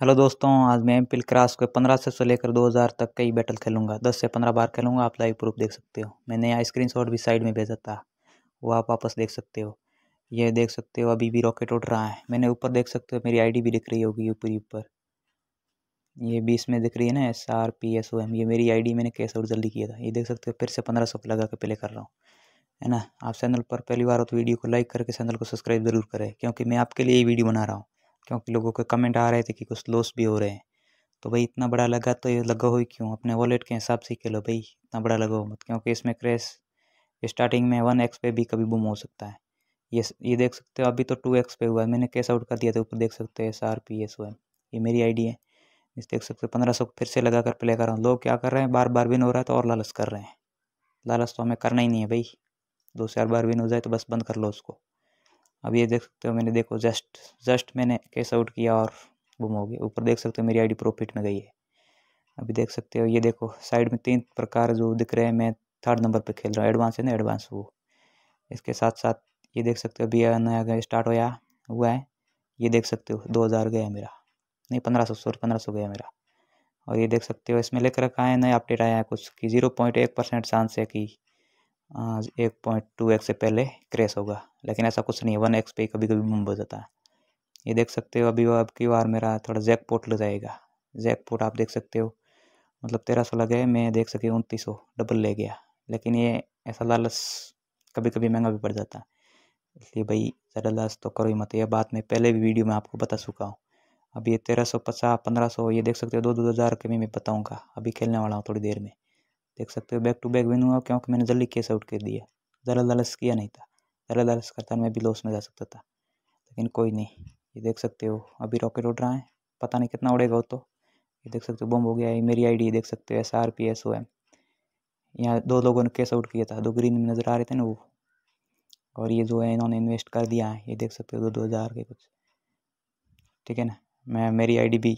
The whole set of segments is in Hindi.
हेलो दोस्तों आज मैं एम पिल क्रास को पंद्रह से लेकर दो हज़ार तक कई बैटल खेलूंगा दस से पंद्रह बार खेलूंगा आप लाइव प्रूफ देख सकते हो मैंने यहाँ शॉट भी साइड में भेजा था वो आप वापस देख सकते हो ये देख सकते हो अभी भी रॉकेट उठ रहा है मैंने ऊपर देख सकते हो मेरी आई भी दिख रही होगी ऊपर ऊपर ये बीस में दिख रही है ना S R P S O M ये मेरी आईडी मैंने कैसे और जल्दी किया था ये देख सकते हो फिर से पंद्रह सौ लगा के प्ले कर रहा हूँ है ना आप चैनल पर पहली बार हो तो वीडियो को लाइक करके चैनल को सब्सक्राइब ज़रूर करें क्योंकि मैं आपके लिए ये वीडियो बना रहा हूँ क्योंकि लोगों के कमेंट आ रहे थे कि कुछ लॉस भी हो रहे हैं तो भाई इतना बड़ा लगा तो ये लगा हो ही क्यों अपने वॉलेट के हिसाब से खेलो भाई इतना बड़ा लगा हो मत क्योंकि इसमें क्रेश स्टार्टिंग में वन एक्स पे भी कभी बुम हो सकता है ये ये देख सकते हो अभी तो टू एक्स पे हुआ है मैंने कैश आउट कर दिया था ऊपर देख सकते हो S R P S one ये मेरी आईडी है इस देख सकते हो पंद्रह सौ फिर से लगा कर प्ले कर रहा हूँ लोग क्या कर रहे हैं बार बार विन हो रहा है तो और लालच कर रहे हैं लालच तो हमें करना ही नहीं है भाई दो चार बार विन हो जाए तो बस बंद कर लो उसको अब ये देख सकते हो मैंने देखो जस्ट जस्ट मैंने कैश आउट किया और गुम हो गया ऊपर देख सकते हो मेरी आईडी प्रॉफिट में गई है अभी देख सकते हो ये देखो साइड में तीन प्रकार जो दिख रहे हैं मैं थर्ड नंबर पे खेल रहा हूँ एडवांस है ना एडवांस वो इसके साथ साथ ये देख सकते हो अभी नया गया स्टार्ट होया हुआ है ये देख सकते हो दो हज़ार गया मेरा नहीं पंद्रह सौ सॉरी पंद्रह सौ गया मेरा और ये देख सकते हो इसमें लेकर रखा है नया अपडेट आया है कुछ कि जीरो पॉइंट एक परसेंट चांस है कि एक पॉइंट टू एक्स से पहले क्रेश होगा लेकिन ऐसा कुछ नहीं है वन एक्स पे कभी कभी हो जाता है ये देख सकते हो अभी अब की बार मेरा थोड़ा जैक पोट लग जाएगा जैक पोट आप देख सकते हो मतलब तेरह सौ लगे मैं देख सके उनतीस सौ डबल ले गया लेकिन ये ऐसा लालच कभी कभी महंगा भी पड़ जाता है इसलिए भाई ज़्यादा लालच तो करो ही मत यह बात मैं पहले भी वीडियो में आपको बता चुका हूँ अभी ये तेरह सौ पचास पंद्रह सौ ये देख सकते हो दो दो हज़ार के में मैं बताऊँगा अभी खेलने वाला हूँ थोड़ी देर में देख सकते हो बैक टू बैक विन हुआ क्योंकि मैंने जल्दी केस आउट कर दिया ज़रा लालस किया नहीं था ज़रा लालस करता मैं भी लॉस में जा सकता था लेकिन कोई नहीं ये देख सकते हो अभी रॉकेट उड़ रहा है पता नहीं कितना उड़ेगा वो तो ये देख सकते हो बम हो गया है मेरी आईडी देख सकते हो S R P S O M यहाँ दो लोगों ने केस आउट किया था दो ग्रीन में नज़र आ रहे थे ना वो और ये जो है इन्होंने इन्वेस्ट कर दिया है ये देख सकते हो दो दो हज़ार के कुछ ठीक है ना मैं मेरी आईडी भी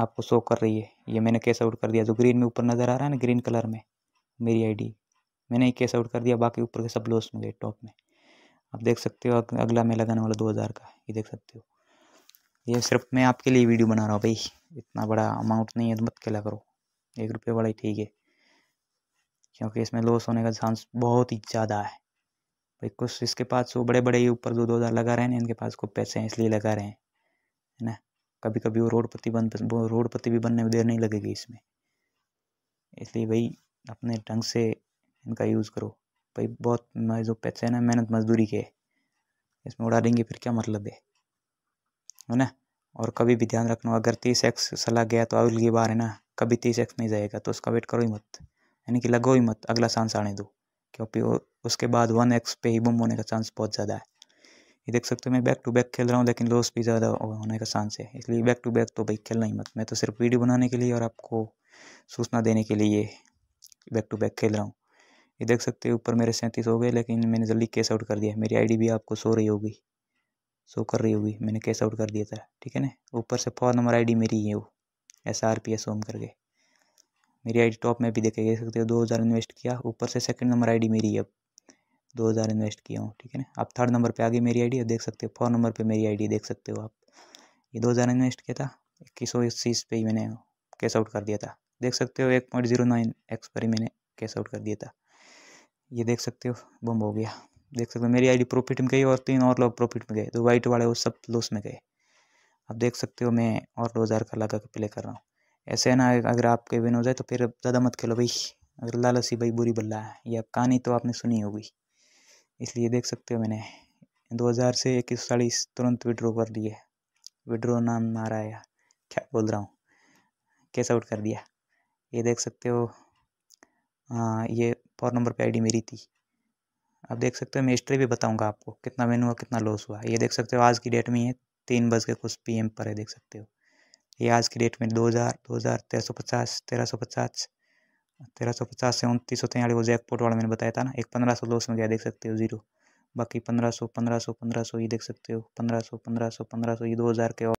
आपको शो कर रही है ये मैंने कैश आउट कर दिया जो ग्रीन में ऊपर नज़र आ रहा है ना ग्रीन कलर में मेरी आईडी मैंने ही कैश आउट कर दिया बाकी ऊपर के सब लॉस में गए टॉप में आप देख सकते हो अगला मैं लगाने वाला दो हज़ार का ये देख सकते हो ये सिर्फ मैं आपके लिए वीडियो बना रहा हूँ भाई इतना बड़ा अमाउंट नहीं है तो मत खेला करो एक रुपये वाला ही ठीक है क्योंकि इसमें लॉस होने का चांस बहुत ही ज़्यादा है भाई कुछ इसके पास वो बड़े बड़े ऊपर जो दो हज़ार लगा रहे हैं इनके पास कुछ पैसे हैं इसलिए लगा रहे हैं है ना कभी कभी वो रोड प्रतिबंध वो रोड भी बनने में देर नहीं लगेगी इसमें इसलिए भाई अपने ढंग से इनका यूज़ करो भाई बहुत जो पैसे ना मेहनत मजदूरी के इसमें उड़ा देंगे फिर क्या मतलब है है ना और कभी भी ध्यान रखना अगर तीस एक्स सलाह गया तो अगली बार है ना कभी तीस एक्स नहीं जाएगा तो उसका वेट करो ही मत यानी कि लगो ही मत अगला सांस आने दो क्योंकि उसके बाद वन एक्स पे ही बम होने का चांस बहुत ज़्यादा है ये देख सकते हो मैं बैक टू बैक खेल रहा हूँ लेकिन लॉस भी ज़्यादा होने का चांस है इसलिए बैक टू बैक तो भाई खेलना ही मत मैं तो सिर्फ वीडियो बनाने के लिए और आपको सूचना देने के लिए बैक टू बैक खेल रहा हूँ ये देख सकते हो ऊपर मेरे सैंतीस हो गए लेकिन मैंने जल्दी कैश आउट कर दिया मेरी आईडी भी आपको सो रही होगी सो कर रही होगी मैंने कैश आउट कर दिया था ठीक है ना ऊपर से फोन नंबर आईडी मेरी ही है वो S R P S Om करके मेरी आईडी टॉप में भी देखे देख सकते हो दो हज़ार इन्वेस्ट किया ऊपर से सेकंड नंबर आईडी मेरी है अब दो हज़ार इन्वेस्ट किया हूँ ठीक है ना आप थर्ड नंबर पे गए मेरी आईडी देख सकते हो फोर नंबर पे मेरी आईडी देख सकते हो आप ये दो हज़ार इन्वेस्ट किया था इक्कीस सौ इक्कीस पे ही मैंने कैश आउट कर दिया था देख सकते हो एक पॉइंट जीरो नाइन एक्स पर ही मैंने कैश आउट कर दिया था ये देख सकते हो बम हो गया देख सकते हो मेरी आई प्रॉफिट में गई और तीन और लोग प्रॉफिट में गए तो वाइट वाले वो सब लॉस में गए आप देख सकते हो मैं और दो हज़ार का लगा के प्ले कर रहा हूँ ऐसे है ना अगर आपके विन हो जाए तो फिर ज़्यादा मत खेलो भाई अगर लालसी भाई बुरी बल्ला है या कहानी तो आपने सुनी होगी इसलिए देख सकते हो मैंने दो हज़ार से इक्कीस साड़ी तुरंत विड्रो कर है विड्रो नाम ना रहा है क्या बोल रहा हूँ कैश आउट कर दिया ये देख सकते हो हाँ ये फोर नंबर पे आईडी मेरी थी अब देख सकते हो मैं हिस्ट्री भी बताऊंगा आपको कितना मैन हुआ कितना लॉस हुआ ये देख सकते हो आज की डेट में ये तीन बज के कुछ पी पर है देख सकते हो ये आज की डेट में दो हज़ार दो हज़ार तेरह सौ पचास तेरह सौ पचास तेरह सौ पचास से उनतीस सौ तैयारी वो जैकपोट वाला मैंने बताया था ना एक पंद्रह सौ दो में गया देख सकते हो जीरो बाकी पंद्रह सौ पंद्रह सौ पंद्रह सौ ये देख सकते हो पंद्रह सौ पंद्रह सौ पंद्रह सौ ये दो हज़ार के